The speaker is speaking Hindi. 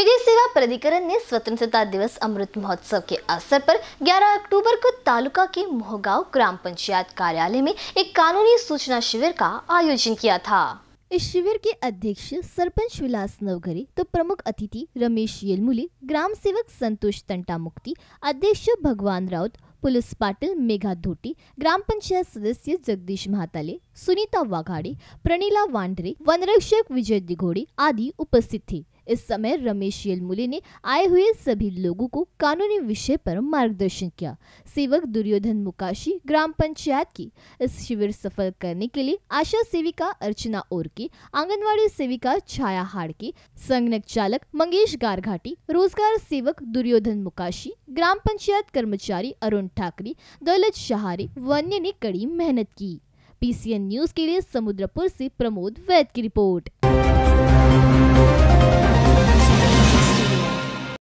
विधि सेवा प्राधिकरण ने स्वतंत्रता दिवस अमृत महोत्सव के अवसर पर 11 अक्टूबर को तालुका के मोहगांव ग्राम पंचायत कार्यालय में एक कानूनी सूचना शिविर का आयोजन किया था इस शिविर के अध्यक्ष सरपंच विलास नवघरे तो प्रमुख अतिथि रमेश येलमुले ग्राम सेवक संतोष तंटा मुक्ति अध्यक्ष भगवान राउत पुलिस पाटिल मेघा धोटी ग्राम पंचायत सदस्य जगदीश महाताले सुनीता वाघाड़े प्रणीला वांडरे वनरक्षक विजय दिघोड़े आदि उपस्थित थे इस समय रमेश येलमुले ने आए हुए सभी लोगों को कानूनी विषय पर मार्गदर्शन किया सेवक दुर्योधन मुकाशी ग्राम पंचायत की इस शिविर सफल करने के लिए आशा सेविका अर्चना और की आंगनवाड़ी सेविका छाया हाड़के संगनक चालक मंगेश गारघाटी रोजगार सेवक दुर्योधन मुकाशी ग्राम पंचायत कर्मचारी अरुण ठाकरे दौलत शहारे वन्य ने कड़ी मेहनत की पीसीएन न्यूज के लिए समुद्रपुर से प्रमोद वैद की रिपोर्ट